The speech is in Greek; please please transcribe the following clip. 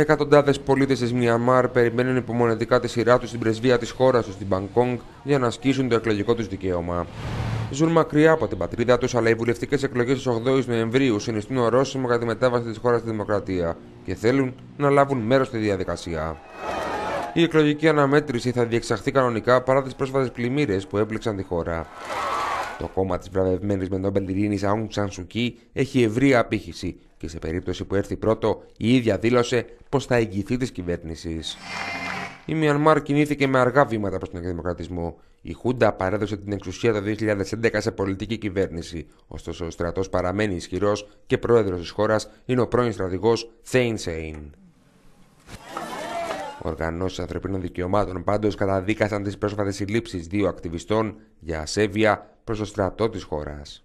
Εκατοντάδες πολίτες της Μιαμάρ περιμένουν υπομονετικά τη σειρά τους στην πρεσβεία της χώρας τους στην Μπαγκόγκ για να ασκήσουν το εκλογικό τους δικαίωμα. Ζουν μακριά από την πατρίδα τους, αλλά οι βουλευτικές εκλογές της 8η Νοεμβρίου συνιστούν ορόσημο κατά τη μετάβαση της χώρας στη δημοκρατία και θέλουν να λάβουν μέρος στη διαδικασία. Η εκλογική αναμέτρηση θα διεξαχθεί κανονικά παρά τις πρόσφατες για τη χώρα. Το κόμμα της βραβευμένης με τον Ειρήνη Αung Σανσουκή έχει ευρία απήχηση και σε περίπτωση που έρθει πρώτο, η ίδια δήλωσε πως θα εγγυηθεί τη κυβέρνηση. Η Μιανμάρ κινήθηκε με αργά βήματα προς τον εκδημοκρατισμό. Η Χούντα παρέδωσε την εξουσία το 2011 σε πολιτική κυβέρνηση. Ωστόσο, ο στρατός παραμένει ισχυρός και πρόεδρος της χώρας είναι ο πρώην στρατηγός Θέιν Σέιν. Οργανώσεις ανθρωπίνων δικαιωμάτων πάντως καταδίκασαν τις πρόσφατες συλλήψεις δύο ακτιβιστών για ασέβεια προς το στρατό της χώρας.